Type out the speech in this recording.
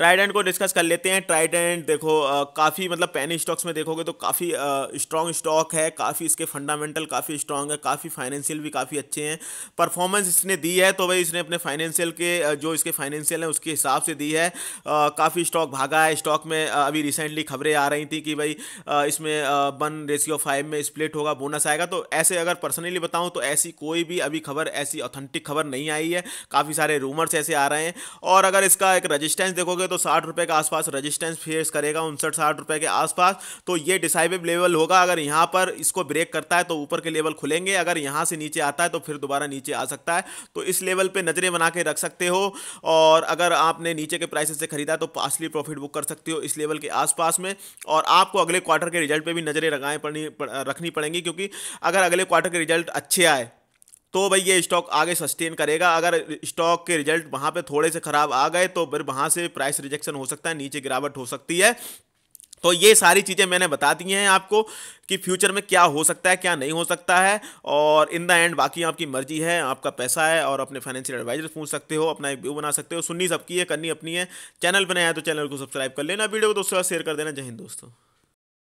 Trident को discuss कर लेते हैं ट्राइडेंट देखो काफ़ी मतलब पैनी स्टॉक्स में देखोगे तो काफ़ी स्ट्रॉन्ग स्टॉक है काफ़ी इसके फंडामेंटल काफ़ी स्ट्रॉन्ग है काफ़ी फाइनेंशियल भी काफ़ी अच्छे हैं परफॉर्मेंस इसने दी है तो भाई इसने अपने फाइनेंशियल के जो इसके फाइनेंशियल हैं उसके हिसाब से दी है काफ़ी स्टॉक भागा है स्टॉक में अभी रिसेंटली खबरें आ रही थी कि भाई इसमें वन रेशियो फाइव में स्प्लिट होगा बोनस आएगा तो ऐसे अगर पर्सनली बताऊँ तो ऐसी कोई भी अभी खबर ऐसी ऑथेंटिक खबर नहीं आई है काफ़ी सारे रूमर्स ऐसे आ रहे हैं और अगर इसका एक रजिस्टेंस देखोगे तो साठ रुपए के आसपास रेजिस्टेंस फेस करेगा उनसठ साठ रुपए के आसपास तो ये डिसाइबिव लेवल होगा अगर यहाँ पर इसको ब्रेक करता है तो ऊपर के लेवल खुलेंगे अगर यहाँ से नीचे आता है तो फिर दोबारा नीचे आ सकता है तो इस लेवल पर नज़रें बना के रख सकते हो और अगर आपने नीचे के प्राइसेस से खरीदा तो पासली प्रॉफिट बुक कर सकते हो इस लेवल के आसपास में और आपको अगले क्वार्टर के रिजल्ट पर भी नज़रें रखनी पड़ेंगी क्योंकि अगर अगले क्वार्टर के रिजल्ट अच्छे आए तो भाई ये स्टॉक आगे सस्टेन करेगा अगर स्टॉक के रिजल्ट वहाँ पे थोड़े से ख़राब आ गए तो फिर वहाँ से प्राइस रिजेक्शन हो सकता है नीचे गिरावट हो सकती है तो ये सारी चीज़ें मैंने बता दी हैं आपको कि फ्यूचर में क्या हो सकता है क्या नहीं हो सकता है और इन द एंड बाकी आपकी मर्जी है आपका पैसा है और अपने फाइनेंशियल एडवाइजर पूछ सकते हो अपना एक व्यू बना सकते हो सुननी सबकी है करनी अपनी है चैनल पर नया है तो चैनल को सब्सक्राइब कर लेना वीडियो को दोस्तों शेयर कर देना जय हिंद दोस्तों